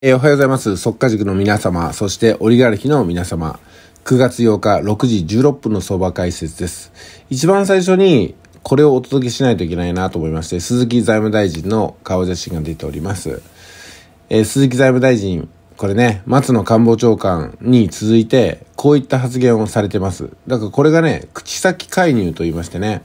えー、おはようございます。即稼塾の皆様、そしてオリガルヒの皆様、9月8日6時16分の相場解説です。一番最初にこれをお届けしないといけないなと思いまして、鈴木財務大臣の顔写真が出ております。えー、鈴木財務大臣、これね、松野官房長官に続いて、こういった発言をされてます。だからこれがね、口先介入と言いましてね、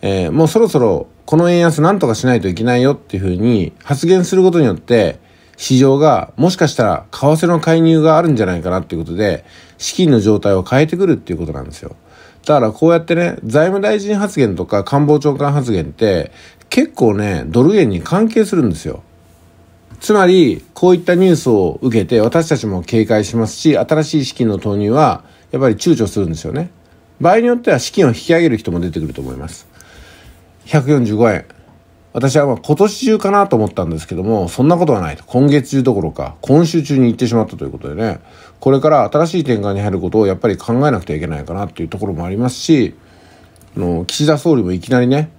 えー、もうそろそろこの円安なんとかしないといけないよっていうふうに発言することによって、市場がもしかしたら為替の介入があるんじゃないかなっていうことで、資金の状態を変えてくるっていうことなんですよ。だからこうやってね、財務大臣発言とか官房長官発言って結構ね、ドル円に関係するんですよ。つまり、こういったニュースを受けて私たちも警戒しますし、新しい資金の投入はやっぱり躊躇するんですよね。場合によっては資金を引き上げる人も出てくると思います。145円。私はまあ今年中かなと思ったんですけども、そんなことはないと。今月中どころか、今週中に行ってしまったということでね、これから新しい展開に入ることをやっぱり考えなくてはいけないかなっていうところもありますし、あの岸田総理もいきなりね、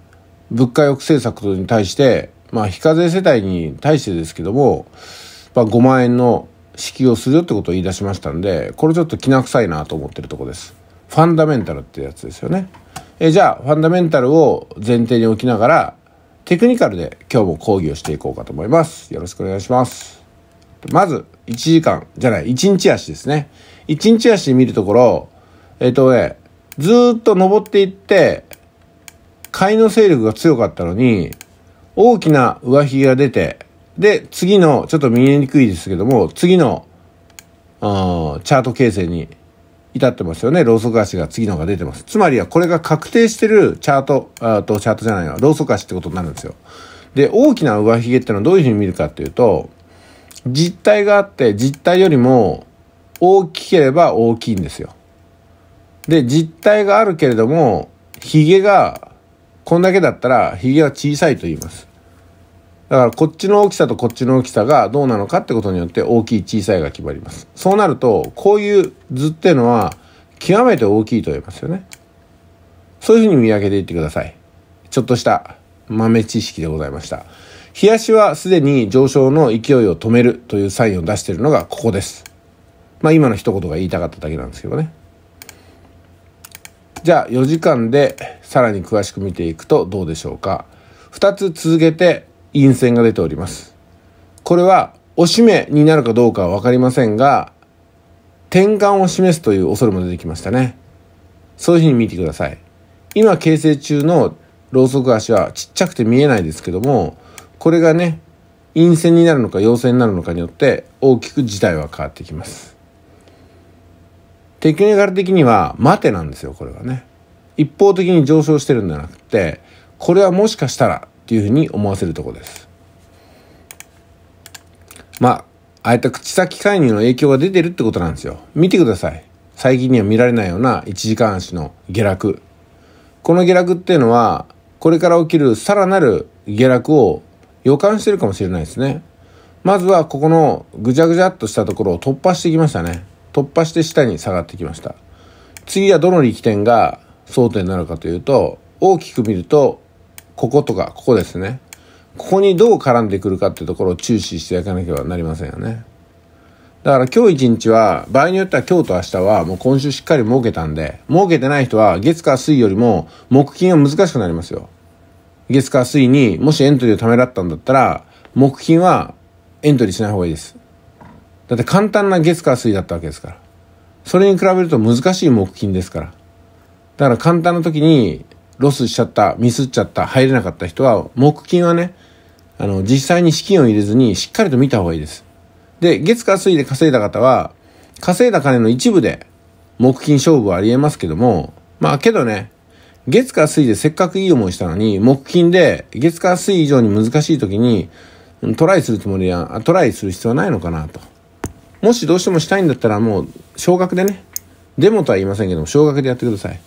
物価抑制策に対して、まあ、非課税世帯に対してですけども、まあ、5万円の支給をするよってことを言い出しましたんで、これちょっときな臭いなと思ってるとこです。ファンダメンタルってやつですよね。えじゃあ、ファンダメンタルを前提に置きながら、テクニカルで今日も講義をしていこうかと思います。よろしくお願いします。まず、1時間じゃない、1日足ですね。1日足で見るところ、えっ、ー、とね、ずっと登っていって、買いの勢力が強かったのに、大きな上髭が出て、で、次の、ちょっと見えにくいですけども、次の、チャート形成に至ってますよね。ローソク足が次のが出てます。つまりはこれが確定してるチャート、あとチャートじゃないわ、ローソク足ってことになるんですよ。で、大きな上髭ってのはどういうふうに見るかっていうと、実体があって、実体よりも大きければ大きいんですよ。で、実体があるけれども、髭が、こんだけだったら、髭は小さいと言います。だからこっちの大きさとこっちの大きさがどうなのかってことによって大きい小さいが決まります。そうなると、こういう図っていうのは極めて大きいと言えますよね。そういうふうに見分けていってください。ちょっとした豆知識でございました。冷やしはすでに上昇の勢いを止めるというサインを出しているのがここです。まあ今の一言が言いたかっただけなんですけどね。じゃあ4時間でさらに詳しく見ていくとどうでしょうか。2つ続けて陰線が出ております。これは、おしめになるかどうかはわかりませんが、転換を示すという恐れも出てきましたね。そういうふうに見てください。今形成中のろうそく足はちっちゃくて見えないですけども、これがね、陰線になるのか陽線になるのかによって大きく事態は変わってきます。テクニカル的には待てなんですよ、これはね。一方的に上昇してるんじゃなくて、これはもしかしたらっていうふうに思わせるとこです。まあ、ああいった口先介入の影響が出てるってことなんですよ。見てください。最近には見られないような1時間足の下落。この下落っていうのは、これから起きるさらなる下落を予感してるかもしれないですね。まずはここのぐちゃぐちゃっとしたところを突破してきましたね。突破して下に下がってきました。次はどの力点が争点になるかというと、大きく見るとこことか、ここですね。ここにどう絡んでくるかってところを注視していかなければなりませんよね。だから今日一日は、場合によっては今日と明日はもう今週しっかり儲けたんで、儲けてない人は月火水よりも木金が難しくなりますよ。月火水にもしエントリーをためらったんだったら、木金はエントリーしない方がいいです。だって簡単な月火水だったわけですから。それに比べると難しい木金ですから。だから簡単な時にロスしちゃった、ミスっちゃった、入れなかった人は、木金はね、あの、実際に資金を入れずにしっかりと見た方がいいです。で、月火水で稼いだ方は、稼いだ金の一部で、木金勝負はありえますけども、まあけどね、月火水でせっかくいい思いしたのに、木金で月火水以上に難しい時に、トライするつもりや、トライする必要はないのかなと。もしどうしてもしたいんだったらもう、少額でね、デモとは言いませんけども、少額でやってください。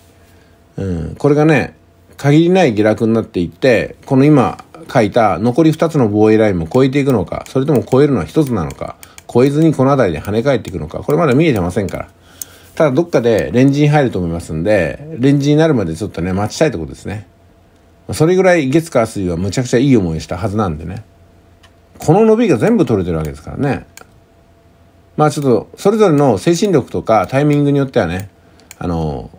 うん、これがね、限りない下落になっていって、この今書いた残り2つの防衛ラインも超えていくのか、それとも超えるのは1つなのか、超えずにこの辺りで跳ね返っていくのか、これまだ見えてませんから。ただどっかでレンジに入ると思いますんで、レンジになるまでちょっとね、待ちたいとこですね。それぐらい月火水はむちゃくちゃいい思いしたはずなんでね。この伸びが全部取れてるわけですからね。まあちょっと、それぞれの精神力とかタイミングによってはね、あの、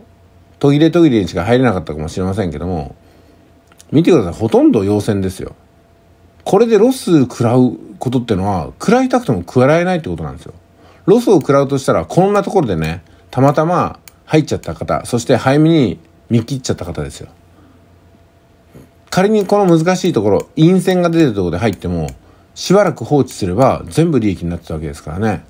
途切れ途切れにしか入れなかったかもしれませんけども、見てください。ほとんど陽線ですよ。これでロス食らうことってのは、食らいたくても食らえないってことなんですよ。ロスを食らうとしたら、こんなところでね、たまたま入っちゃった方、そして早めに見切っちゃった方ですよ。仮にこの難しいところ、陰線が出てるところで入っても、しばらく放置すれば全部利益になってたわけですからね。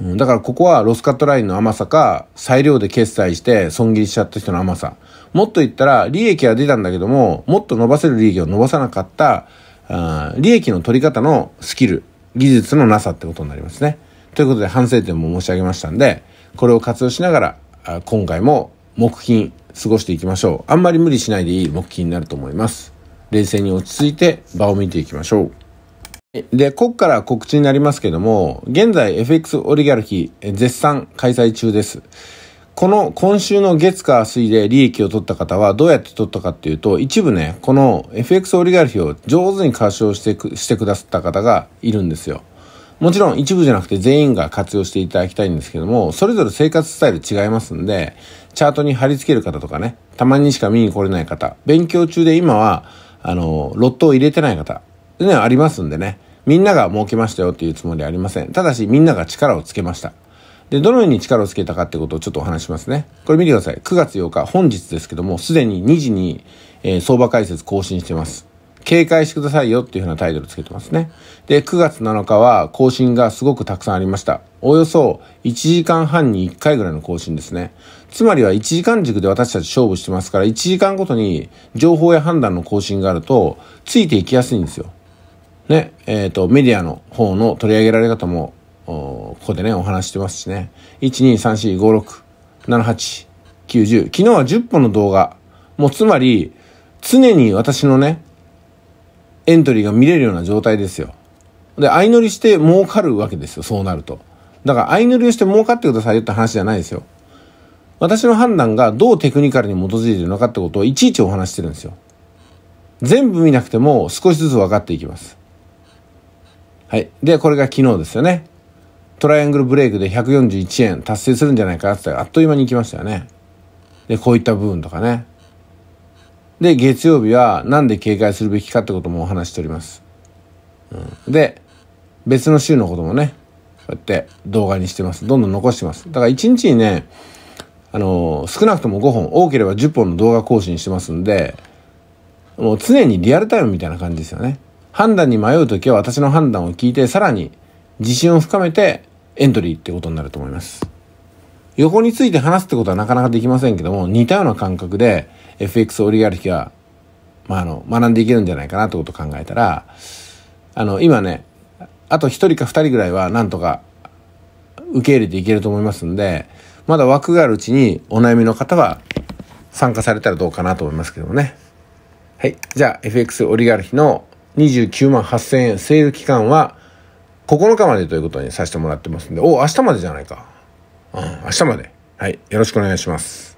うん、だからここはロスカットラインの甘さか、裁量で決済して損切りしちゃった人の甘さ。もっと言ったら、利益は出たんだけども、もっと伸ばせる利益を伸ばさなかった、あ利益の取り方のスキル、技術のなさってことになりますね。ということで反省点も申し上げましたんで、これを活用しながら、あ今回も木金過ごしていきましょう。あんまり無理しないでいい木金になると思います。冷静に落ち着いて場を見ていきましょう。で、ここから告知になりますけども、現在 FX オリガルヒ絶賛開催中です。この今週の月火水で利益を取った方はどうやって取ったかっていうと、一部ね、この FX オリガルヒを上手に解消してくしてくださった方がいるんですよ。もちろん一部じゃなくて全員が活用していただきたいんですけども、それぞれ生活スタイル違いますんで、チャートに貼り付ける方とかね、たまにしか見に来れない方、勉強中で今は、あの、ロットを入れてない方、ね、ありますんでね。みんなが儲けましたよっていうつもりはありません。ただし、みんなが力をつけました。で、どのように力をつけたかってことをちょっとお話しますね。これ見てください。9月8日、本日ですけども、すでに2時に、えー、相場解説更新してます。警戒してくださいよっていうふうなタイトルつけてますね。で、9月7日は更新がすごくたくさんありました。およそ1時間半に1回ぐらいの更新ですね。つまりは1時間軸で私たち勝負してますから、1時間ごとに情報や判断の更新があると、ついていきやすいんですよ。ね、えっ、ー、と、メディアの方の取り上げられ方も、ここでね、お話してますしね。12345678910昨日は10本の動画。もうつまり、常に私のね、エントリーが見れるような状態ですよ。で、相乗りして儲かるわけですよ、そうなると。だから相乗りをして儲かってくださいよって話じゃないですよ。私の判断がどうテクニカルに基づいてるのかってことをいちいちお話してるんですよ。全部見なくても少しずつ分かっていきます。はい。で、これが昨日ですよね。トライアングルブレイクで141円達成するんじゃないかってあっという間に行きましたよね。で、こういった部分とかね。で、月曜日は何で警戒するべきかってこともお話しております。うん、で、別の週のこともね、こうやって動画にしてます。どんどん残してます。だから1日にね、あのー、少なくとも5本、多ければ10本の動画更新してますんで、もう常にリアルタイムみたいな感じですよね。判断に迷う時は私の判断を聞いて、さらに自信を深めてエントリーってことになると思います。横について話すってことはなかなかできませんけども、似たような感覚で FX オリガルヒは、まあ、あの、学んでいけるんじゃないかなってことを考えたら、あの、今ね、あと1人か2人ぐらいはなんとか受け入れていけると思いますんで、まだ枠があるうちにお悩みの方は参加されたらどうかなと思いますけどもね。はい。じゃあ FX オリガルヒの29万8000円、セール期間は9日までということにさせてもらってますんで、お、明日までじゃないか。うん、明日まで。はい、よろしくお願いします。